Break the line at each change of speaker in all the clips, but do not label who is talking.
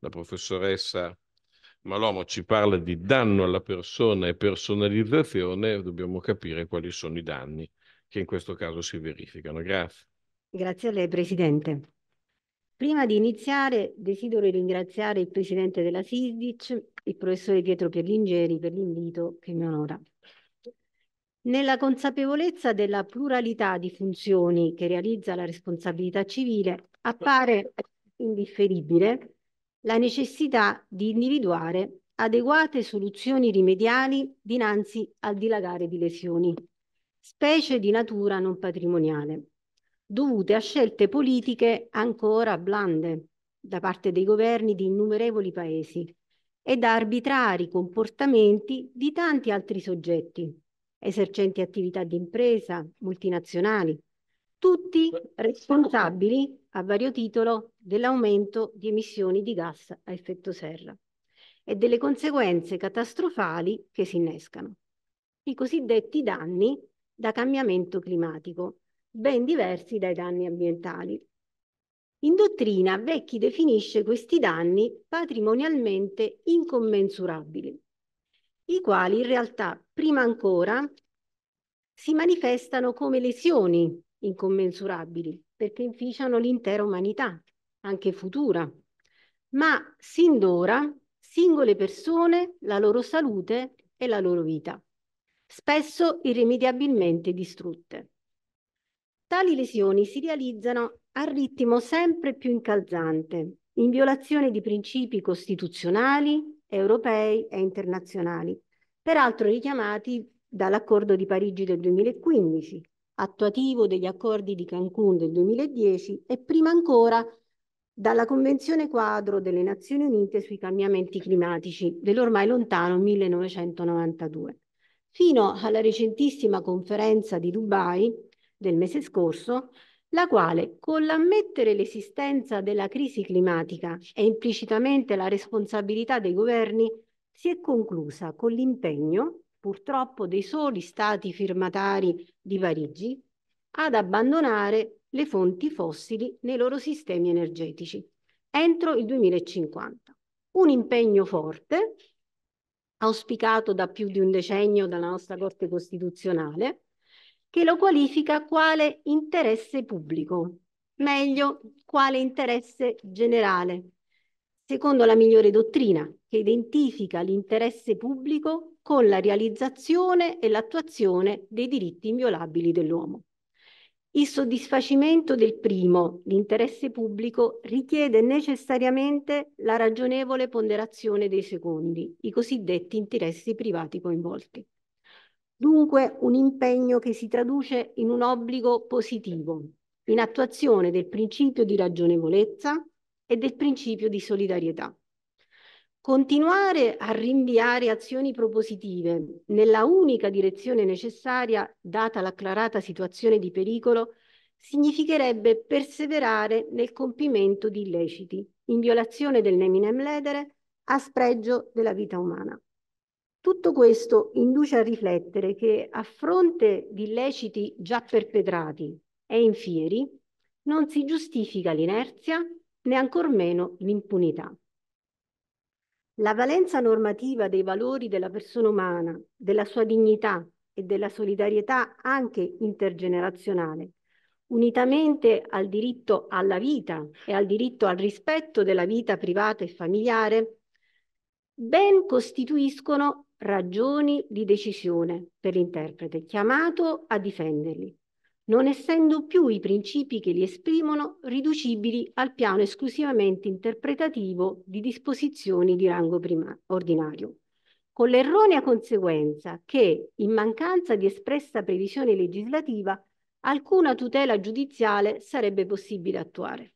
la professoressa Malomo ci parla di danno alla persona e personalizzazione, dobbiamo capire quali sono i danni che in questo caso si verificano. Grazie. Grazie a lei, Presidente. Prima di iniziare desidero ringraziare il Presidente della SISDIC, il Professore Pietro Pierlingeri, per l'invito che mi onora. Nella consapevolezza della pluralità di funzioni che realizza la responsabilità civile, appare indifferibile la necessità di individuare adeguate soluzioni rimediali dinanzi al dilagare di lesioni, specie di natura non patrimoniale, dovute a scelte politiche ancora blande da parte dei governi di innumerevoli paesi e da arbitrari comportamenti di tanti altri soggetti, esercenti attività di impresa, multinazionali, tutti responsabili a vario titolo dell'aumento di emissioni di gas a effetto serra e delle conseguenze catastrofali che si innescano, i cosiddetti danni da cambiamento climatico, ben diversi dai danni ambientali. In dottrina Vecchi definisce questi danni patrimonialmente incommensurabili, i quali in realtà prima ancora si manifestano come lesioni incommensurabili, perché inficiano l'intera umanità, anche futura. Ma sin d'ora singole persone, la loro salute e la loro vita, spesso irrimediabilmente distrutte. Tali lesioni si realizzano a ritmo sempre più incalzante, in violazione di principi costituzionali, europei e internazionali, peraltro richiamati dall'accordo di Parigi del 2015, attuativo degli accordi di Cancun del 2010 e prima ancora dalla Convenzione quadro delle Nazioni Unite sui cambiamenti climatici dell'ormai lontano 1992, fino alla recentissima conferenza di Dubai del mese scorso, la quale, con l'ammettere l'esistenza della crisi climatica e implicitamente la responsabilità dei governi, si è conclusa con l'impegno purtroppo dei soli stati firmatari di Parigi, ad abbandonare le fonti fossili nei loro sistemi energetici entro il 2050. Un impegno forte, auspicato da più di un decennio dalla nostra Corte Costituzionale, che lo qualifica quale interesse pubblico, meglio quale interesse generale, secondo la migliore dottrina che identifica l'interesse pubblico con la realizzazione e l'attuazione dei diritti inviolabili dell'uomo. Il soddisfacimento del primo, l'interesse pubblico, richiede necessariamente la ragionevole ponderazione dei secondi, i cosiddetti interessi privati coinvolti. Dunque un impegno che si traduce in un obbligo positivo, in attuazione del principio di ragionevolezza e del principio di solidarietà. Continuare a rinviare azioni propositive nella unica direzione necessaria, data l'acclarata situazione di pericolo, significherebbe perseverare nel compimento di illeciti, in violazione del neminem ledere, a spregio della vita umana. Tutto questo induce a riflettere che a fronte di illeciti già perpetrati e infieri, non si giustifica l'inerzia né ancor meno l'impunità. La valenza normativa dei valori della persona umana, della sua dignità e della solidarietà anche intergenerazionale, unitamente al diritto alla vita e al diritto al rispetto della vita privata e familiare, ben costituiscono ragioni di decisione per l'interprete chiamato a difenderli non essendo più i principi che li esprimono riducibili al piano esclusivamente interpretativo di disposizioni di rango ordinario, con l'erronea conseguenza che, in mancanza di espressa previsione legislativa, alcuna tutela giudiziale sarebbe possibile attuare.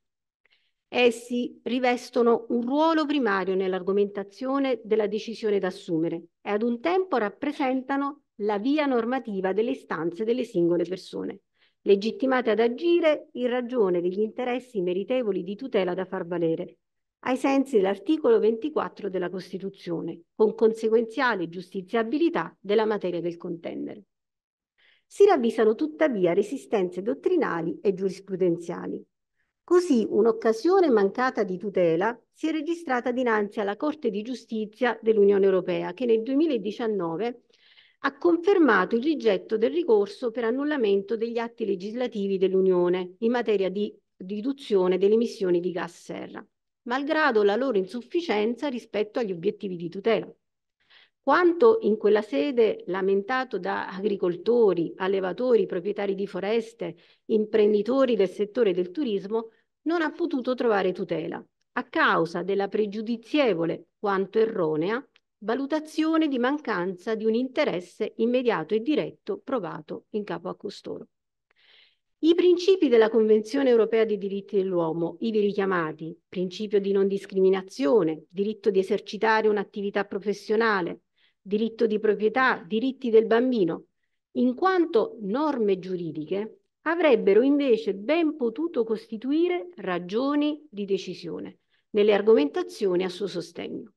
Essi rivestono un ruolo primario nell'argomentazione della decisione da assumere e ad un tempo rappresentano la via normativa delle istanze delle singole persone legittimate ad agire in ragione degli interessi meritevoli di tutela da far valere, ai sensi dell'articolo 24 della Costituzione, con conseguenziale giustiziabilità della materia del contendere. Si ravvisano tuttavia resistenze dottrinali e giurisprudenziali. Così un'occasione mancata di tutela si è registrata dinanzi alla Corte di Giustizia dell'Unione Europea, che nel 2019 ha confermato il rigetto del ricorso per annullamento degli atti legislativi dell'Unione in materia di riduzione delle emissioni di gas serra, malgrado la loro insufficienza rispetto agli obiettivi di tutela. Quanto in quella sede lamentato da agricoltori, allevatori, proprietari di foreste, imprenditori del settore del turismo, non ha potuto trovare tutela a causa della pregiudizievole, quanto erronea, valutazione di mancanza di un interesse immediato e diretto provato in capo a costoro. I principi della Convenzione europea dei diritti dell'uomo, ivi richiamati, principio di non discriminazione, diritto di esercitare un'attività professionale, diritto di proprietà, diritti del bambino, in quanto norme giuridiche, avrebbero invece ben potuto costituire ragioni di decisione nelle argomentazioni a suo sostegno.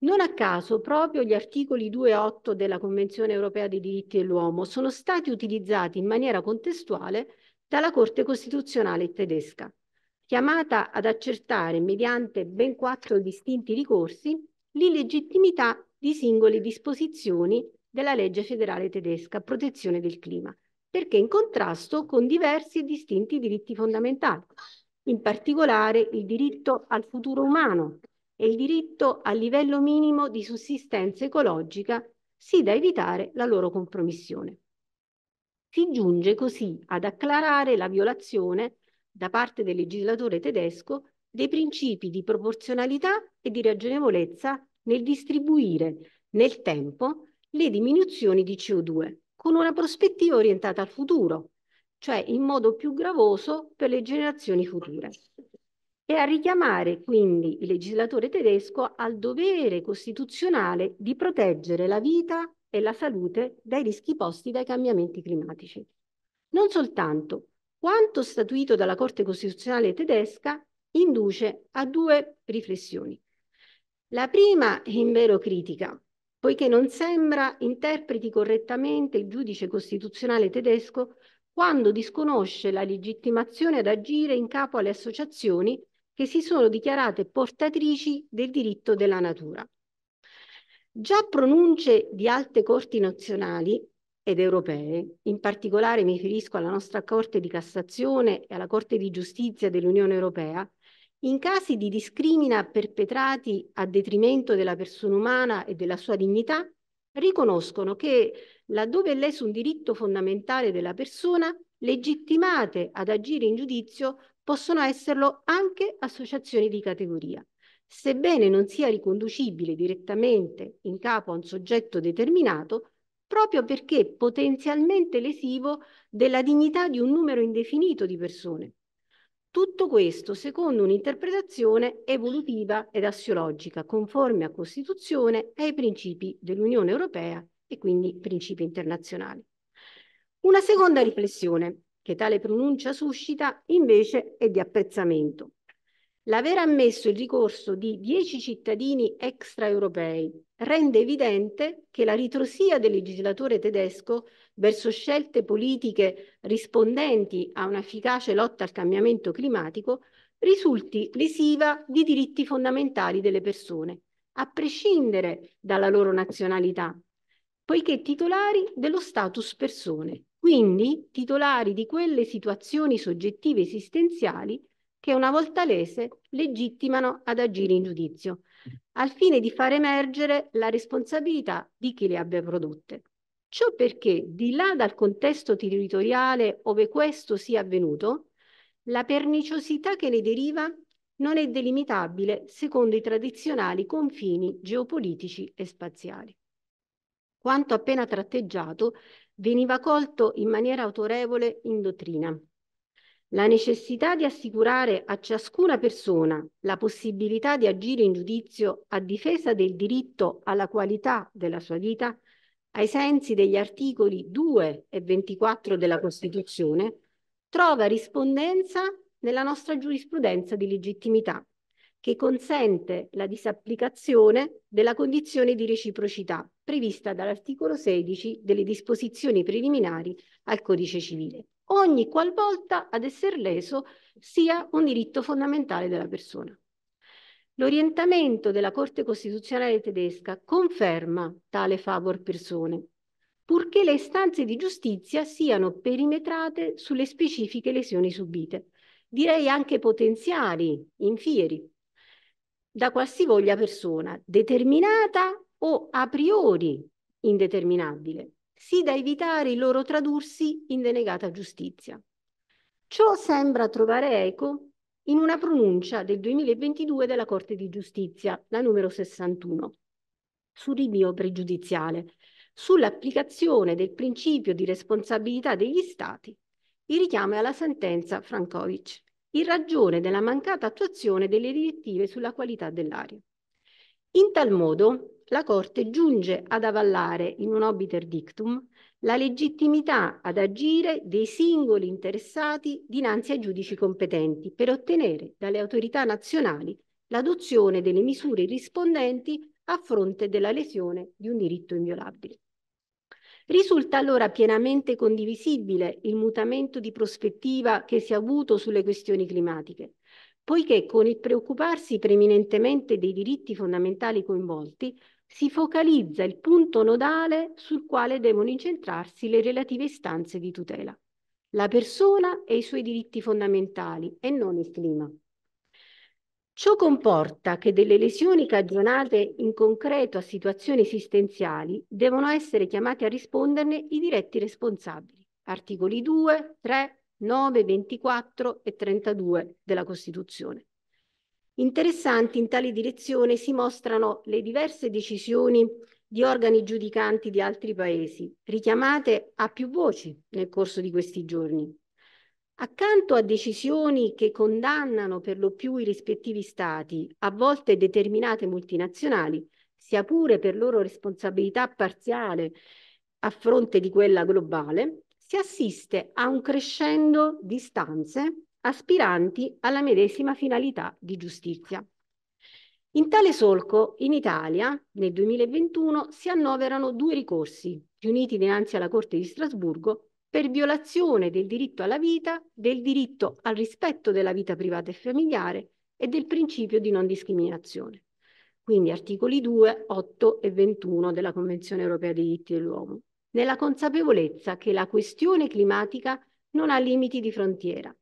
Non a caso, proprio gli articoli 2 e 8 della Convenzione europea dei diritti dell'uomo sono stati utilizzati in maniera contestuale dalla Corte costituzionale tedesca, chiamata ad accertare, mediante ben quattro distinti ricorsi, l'illegittimità di singole disposizioni della legge federale tedesca a protezione del clima, perché in contrasto con diversi e distinti diritti fondamentali, in particolare il diritto al futuro umano, e il diritto al livello minimo di sussistenza ecologica, sì da evitare la loro compromissione. Si giunge così ad acclarare la violazione da parte del legislatore tedesco dei principi di proporzionalità e di ragionevolezza nel distribuire nel tempo le diminuzioni di CO2 con una prospettiva orientata al futuro, cioè in modo più gravoso per le generazioni future e a richiamare quindi il legislatore tedesco al dovere costituzionale di proteggere la vita e la salute dai rischi posti dai cambiamenti climatici. Non soltanto, quanto statuito dalla Corte Costituzionale tedesca induce a due riflessioni. La prima è in vero critica, poiché non sembra interpreti correttamente il giudice costituzionale tedesco quando disconosce la legittimazione ad agire in capo alle associazioni che si sono dichiarate portatrici del diritto della natura. Già pronunce di alte corti nazionali ed europee, in particolare mi riferisco alla nostra Corte di Cassazione e alla Corte di Giustizia dell'Unione Europea, in casi di discrimina perpetrati a detrimento della persona umana e della sua dignità, riconoscono che, laddove è leso un diritto fondamentale della persona, legittimate ad agire in giudizio possono esserlo anche associazioni di categoria. Sebbene non sia riconducibile direttamente in capo a un soggetto determinato, proprio perché potenzialmente lesivo della dignità di un numero indefinito di persone. Tutto questo secondo un'interpretazione evolutiva ed assiologica, conforme a Costituzione e ai principi dell'Unione Europea e quindi principi internazionali. Una seconda riflessione che tale pronuncia suscita, invece è di apprezzamento. L'aver ammesso il ricorso di dieci cittadini extraeuropei rende evidente che la ritrosia del legislatore tedesco verso scelte politiche rispondenti a un'efficace lotta al cambiamento climatico risulti lesiva di diritti fondamentali delle persone, a prescindere dalla loro nazionalità, poiché titolari dello status persone, quindi titolari di quelle situazioni soggettive esistenziali che una volta lese legittimano ad agire in giudizio, al fine di far emergere la responsabilità di chi le abbia prodotte. Ciò perché, di là dal contesto territoriale ove questo sia avvenuto, la perniciosità che ne deriva non è delimitabile secondo i tradizionali confini geopolitici e spaziali. Quanto appena tratteggiato veniva colto in maniera autorevole in dottrina. La necessità di assicurare a ciascuna persona la possibilità di agire in giudizio a difesa del diritto alla qualità della sua vita, ai sensi degli articoli 2 e 24 della Costituzione, trova rispondenza nella nostra giurisprudenza di legittimità che consente la disapplicazione della condizione di reciprocità prevista dall'articolo 16 delle disposizioni preliminari al Codice civile, ogni qualvolta ad essere leso sia un diritto fondamentale della persona. L'orientamento della Corte Costituzionale tedesca conferma tale favor persone, purché le istanze di giustizia siano perimetrate sulle specifiche lesioni subite, direi anche potenziali, infieri, da qualsivoglia persona, determinata o a priori indeterminabile, sì da evitare il loro tradursi in denegata giustizia. Ciò sembra trovare eco in una pronuncia del 2022 della Corte di Giustizia, la numero 61, sul rinvio pregiudiziale, sull'applicazione del principio di responsabilità degli Stati, il richiamo alla sentenza Frankovic in ragione della mancata attuazione delle direttive sulla qualità dell'aria. In tal modo la Corte giunge ad avallare in un obiter dictum la legittimità ad agire dei singoli interessati dinanzi ai giudici competenti per ottenere dalle autorità nazionali l'adozione delle misure rispondenti a fronte della lesione di un diritto inviolabile. Risulta allora pienamente condivisibile il mutamento di prospettiva che si è avuto sulle questioni climatiche, poiché con il preoccuparsi preminentemente dei diritti fondamentali coinvolti si focalizza il punto nodale sul quale devono incentrarsi le relative istanze di tutela, la persona e i suoi diritti fondamentali e non il clima. Ciò comporta che delle lesioni cagionate in concreto a situazioni esistenziali devono essere chiamati a risponderne i diretti responsabili. Articoli 2, 3, 9, 24 e 32 della Costituzione. Interessanti in tale direzione si mostrano le diverse decisioni di organi giudicanti di altri paesi, richiamate a più voci nel corso di questi giorni. Accanto a decisioni che condannano per lo più i rispettivi stati, a volte determinate multinazionali, sia pure per loro responsabilità parziale a fronte di quella globale, si assiste a un crescendo di stanze aspiranti alla medesima finalità di giustizia. In tale solco, in Italia, nel 2021, si annoverano due ricorsi, riuniti dinanzi alla Corte di Strasburgo, per violazione del diritto alla vita, del diritto al rispetto della vita privata e familiare e del principio di non discriminazione. Quindi articoli 2, 8 e 21 della Convenzione europea dei diritti dell'uomo, nella consapevolezza che la questione climatica non ha limiti di frontiera,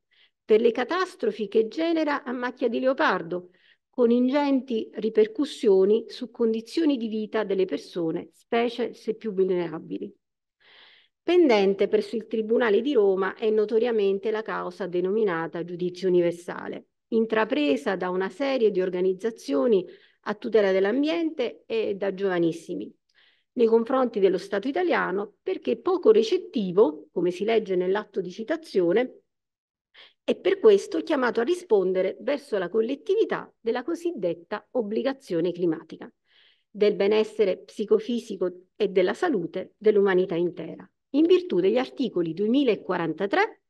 per le catastrofi che genera a macchia di leopardo, con ingenti ripercussioni su condizioni di vita delle persone, specie se più vulnerabili. Pendente presso il Tribunale di Roma è notoriamente la causa denominata giudizio universale, intrapresa da una serie di organizzazioni a tutela dell'ambiente e da giovanissimi nei confronti dello Stato italiano perché poco recettivo, come si legge nell'atto di citazione, e per questo chiamato a rispondere verso la collettività della cosiddetta obbligazione climatica, del benessere psicofisico e della salute dell'umanità intera in virtù degli articoli 2043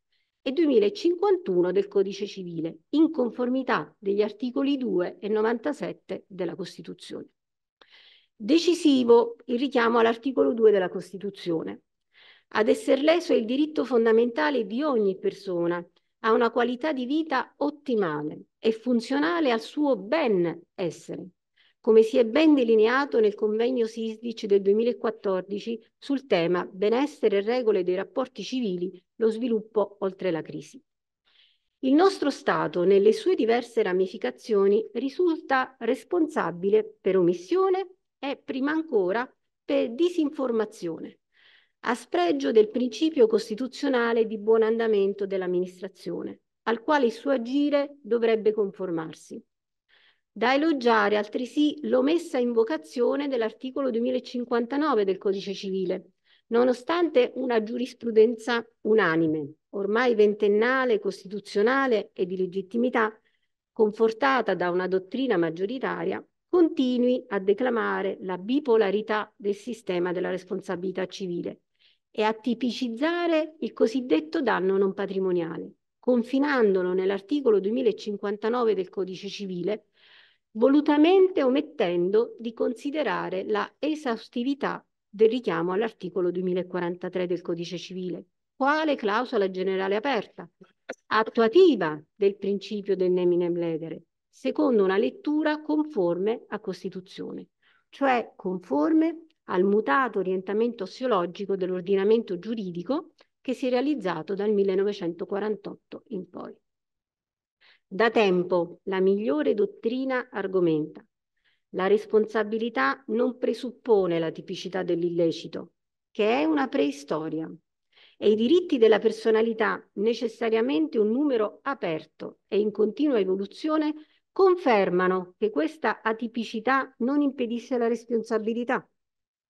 e 2051 del Codice Civile, in conformità degli articoli 2 e 97 della Costituzione. Decisivo il richiamo all'articolo 2 della Costituzione. Ad esser leso è il diritto fondamentale di ogni persona a una qualità di vita ottimale e funzionale al suo benessere, come si è ben delineato nel convegno SISDIC del 2014 sul tema benessere e regole dei rapporti civili, lo sviluppo oltre la crisi. Il nostro Stato, nelle sue diverse ramificazioni, risulta responsabile per omissione e, prima ancora, per disinformazione, a spregio del principio costituzionale di buon andamento dell'amministrazione, al quale il suo agire dovrebbe conformarsi. Da elogiare altresì l'omessa invocazione dell'articolo 2059 del Codice Civile, nonostante una giurisprudenza unanime, ormai ventennale, costituzionale e di legittimità, confortata da una dottrina maggioritaria, continui a declamare la bipolarità del sistema della responsabilità civile e a tipicizzare il cosiddetto danno non patrimoniale, confinandolo nell'articolo 2059 del Codice Civile volutamente omettendo di considerare la esaustività del richiamo all'articolo 2043 del Codice Civile, quale clausola generale aperta, attuativa del principio del nemine ledere, secondo una lettura conforme a Costituzione, cioè conforme al mutato orientamento ossiologico dell'ordinamento giuridico che si è realizzato dal 1948 in poi. Da tempo la migliore dottrina argomenta. La responsabilità non presuppone la tipicità dell'illecito, che è una preistoria, e i diritti della personalità, necessariamente un numero aperto e in continua evoluzione, confermano che questa atipicità non impedisce la responsabilità.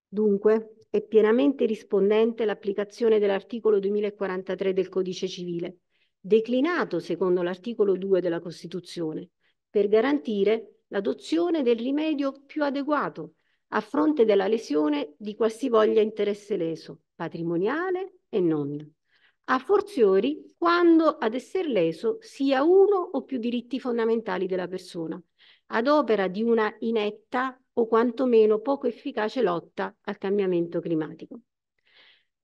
Dunque, è pienamente rispondente l'applicazione dell'articolo 2043 del Codice civile, declinato secondo l'articolo 2 della Costituzione, per garantire l'adozione del rimedio più adeguato a fronte della lesione di qualsivoglia interesse leso, patrimoniale e non, a forziori quando ad essere leso sia uno o più diritti fondamentali della persona, ad opera di una inetta o quantomeno poco efficace lotta al cambiamento climatico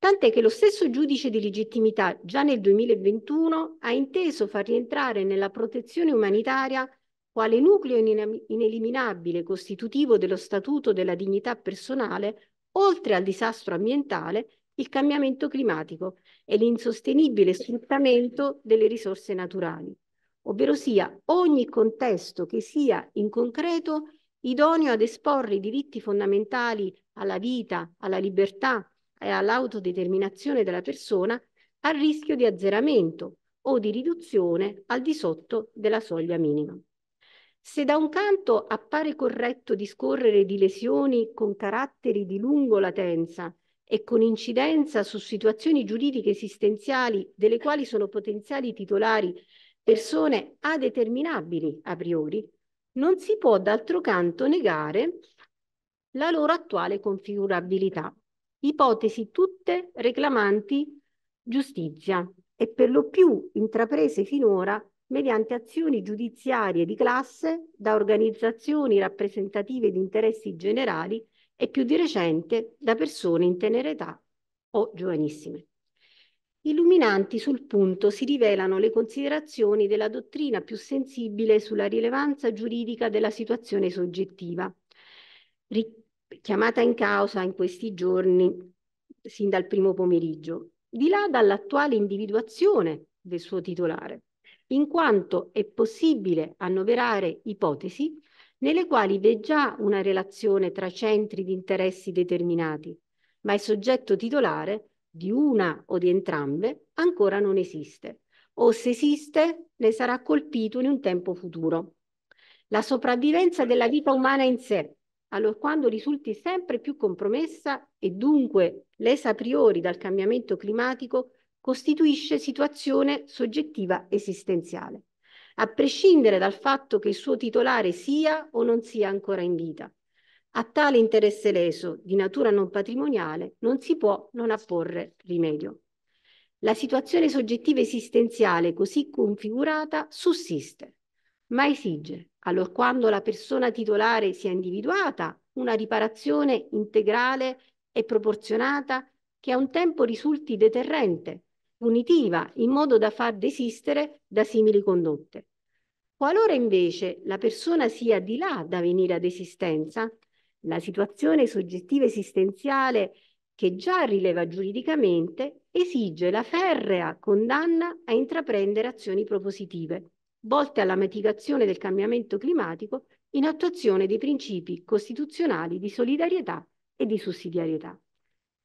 tant'è che lo stesso giudice di legittimità già nel 2021 ha inteso far rientrare nella protezione umanitaria quale nucleo ineliminabile costitutivo dello statuto della dignità personale, oltre al disastro ambientale, il cambiamento climatico e l'insostenibile sfruttamento delle risorse naturali, ovvero sia ogni contesto che sia in concreto idoneo ad esporre i diritti fondamentali alla vita, alla libertà, e all'autodeterminazione della persona al rischio di azzeramento o di riduzione al di sotto della soglia minima. Se da un canto appare corretto discorrere di lesioni con caratteri di lungo latenza e con incidenza su situazioni giuridiche esistenziali delle quali sono potenziali titolari persone adeterminabili a priori, non si può d'altro canto negare la loro attuale configurabilità, ipotesi tutte reclamanti giustizia e per lo più intraprese finora mediante azioni giudiziarie di classe da organizzazioni rappresentative di interessi generali e più di recente da persone in tenera età o giovanissime. Illuminanti sul punto si rivelano le considerazioni della dottrina più sensibile sulla rilevanza giuridica della situazione soggettiva, chiamata in causa in questi giorni sin dal primo pomeriggio, di là dall'attuale individuazione del suo titolare, in quanto è possibile annoverare ipotesi nelle quali v'è già una relazione tra centri di interessi determinati, ma il soggetto titolare di una o di entrambe ancora non esiste, o se esiste ne sarà colpito in un tempo futuro. La sopravvivenza della vita umana in sé allorquando risulti sempre più compromessa e dunque lesa a priori dal cambiamento climatico, costituisce situazione soggettiva esistenziale, a prescindere dal fatto che il suo titolare sia o non sia ancora in vita. A tale interesse leso, di natura non patrimoniale, non si può non apporre rimedio. La situazione soggettiva esistenziale così configurata sussiste, ma esige allora, quando la persona titolare sia individuata, una riparazione integrale e proporzionata che a un tempo risulti deterrente, punitiva, in modo da far desistere da simili condotte. Qualora invece la persona sia di là da venire ad esistenza, la situazione soggettiva esistenziale che già rileva giuridicamente esige la ferrea condanna a intraprendere azioni propositive volte alla mitigazione del cambiamento climatico in attuazione dei principi costituzionali di solidarietà e di sussidiarietà.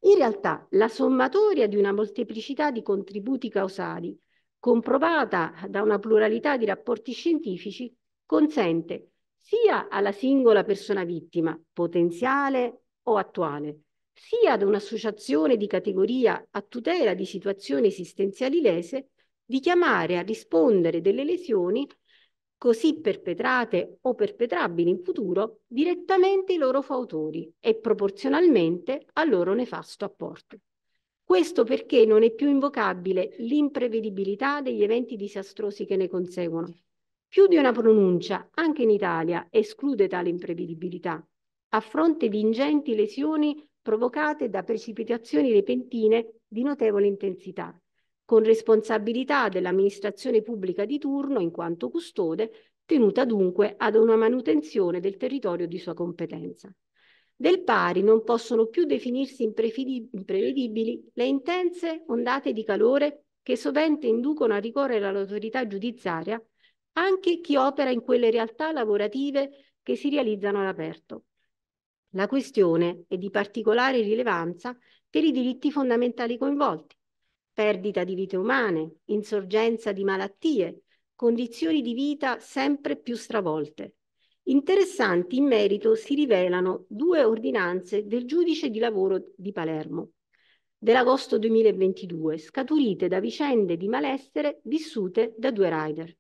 In realtà la sommatoria di una molteplicità di contributi causali, comprovata da una pluralità di rapporti scientifici, consente sia alla singola persona vittima, potenziale o attuale, sia ad un'associazione di categoria a tutela di situazioni esistenziali lese, di chiamare a rispondere delle lesioni così perpetrate o perpetrabili in futuro direttamente i loro fautori e proporzionalmente al loro nefasto apporto. Questo perché non è più invocabile l'imprevedibilità degli eventi disastrosi che ne conseguono. Più di una pronuncia, anche in Italia, esclude tale imprevedibilità, a fronte di ingenti lesioni provocate da precipitazioni repentine di notevole intensità, con responsabilità dell'amministrazione pubblica di turno in quanto custode, tenuta dunque ad una manutenzione del territorio di sua competenza. Del pari non possono più definirsi imprevedibili le intense ondate di calore che sovente inducono a ricorrere all'autorità giudiziaria anche chi opera in quelle realtà lavorative che si realizzano all'aperto. La questione è di particolare rilevanza per i diritti fondamentali coinvolti, perdita di vite umane, insorgenza di malattie, condizioni di vita sempre più stravolte. Interessanti in merito si rivelano due ordinanze del giudice di lavoro di Palermo dell'agosto 2022, scaturite da vicende di malessere vissute da due rider.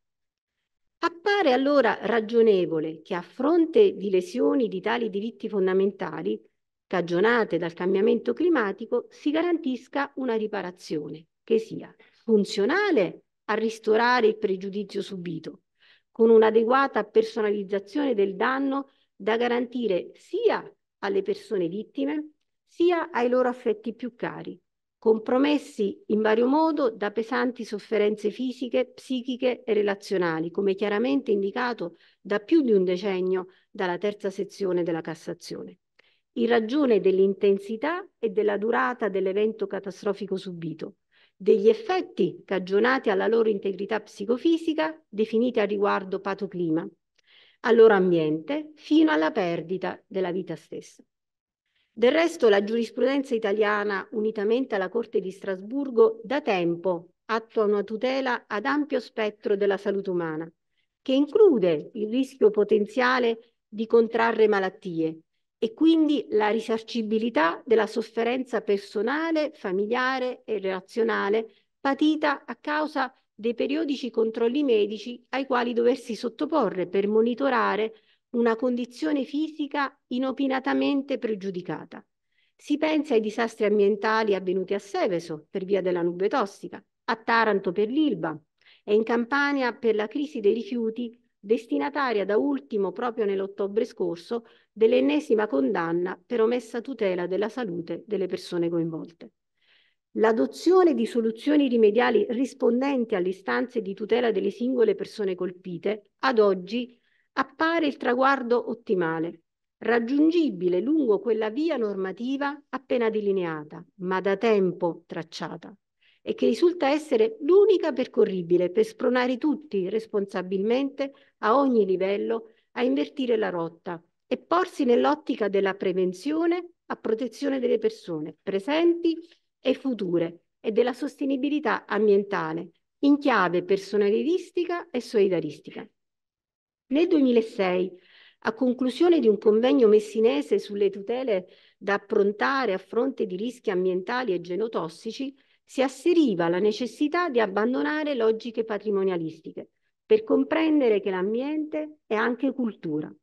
Appare allora ragionevole che a fronte di lesioni di tali diritti fondamentali, cagionate dal cambiamento climatico, si garantisca una riparazione che sia funzionale a ristorare il pregiudizio subito, con un'adeguata personalizzazione del danno da garantire sia alle persone vittime sia ai loro affetti più cari, compromessi in vario modo da pesanti sofferenze fisiche, psichiche e relazionali, come chiaramente indicato da più di un decennio dalla terza sezione della Cassazione, in ragione dell'intensità e della durata dell'evento catastrofico subito, degli effetti cagionati alla loro integrità psicofisica, definiti a riguardo patoclima, al loro ambiente, fino alla perdita della vita stessa. Del resto la giurisprudenza italiana, unitamente alla Corte di Strasburgo, da tempo attua una tutela ad ampio spettro della salute umana, che include il rischio potenziale di contrarre malattie, e quindi la risarcibilità della sofferenza personale, familiare e relazionale patita a causa dei periodici controlli medici ai quali doversi sottoporre per monitorare una condizione fisica inopinatamente pregiudicata. Si pensa ai disastri ambientali avvenuti a Seveso per via della nube tossica, a Taranto per l'Ilba e in Campania per la crisi dei rifiuti destinataria da ultimo proprio nell'ottobre scorso dell'ennesima condanna per omessa tutela della salute delle persone coinvolte. L'adozione di soluzioni rimediali rispondenti alle istanze di tutela delle singole persone colpite, ad oggi, appare il traguardo ottimale, raggiungibile lungo quella via normativa appena delineata, ma da tempo tracciata e che risulta essere l'unica percorribile per spronare tutti responsabilmente a ogni livello a invertire la rotta e porsi nell'ottica della prevenzione a protezione delle persone presenti e future e della sostenibilità ambientale in chiave personalistica e solidaristica. Nel 2006, a conclusione di un convegno messinese sulle tutele da approntare a fronte di rischi ambientali e genotossici, si asseriva la necessità di abbandonare logiche patrimonialistiche per comprendere che l'ambiente è anche cultura.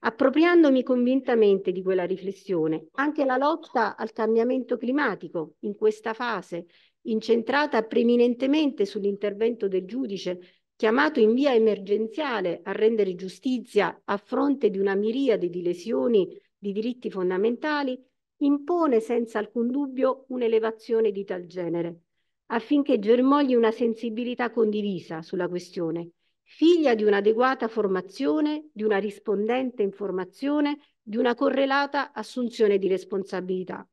Appropriandomi convintamente di quella riflessione, anche la lotta al cambiamento climatico in questa fase, incentrata preminentemente sull'intervento del giudice chiamato in via emergenziale a rendere giustizia a fronte di una miriade di lesioni di diritti fondamentali, impone senza alcun dubbio un'elevazione di tal genere, affinché germogli una sensibilità condivisa sulla questione, figlia di un'adeguata formazione, di una rispondente informazione, di una correlata assunzione di responsabilità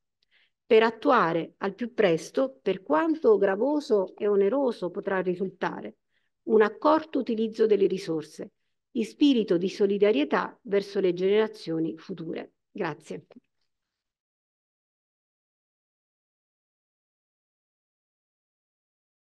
per attuare al più presto, per quanto gravoso e oneroso potrà risultare, un accorto utilizzo delle risorse, in spirito di solidarietà verso le generazioni future. Grazie.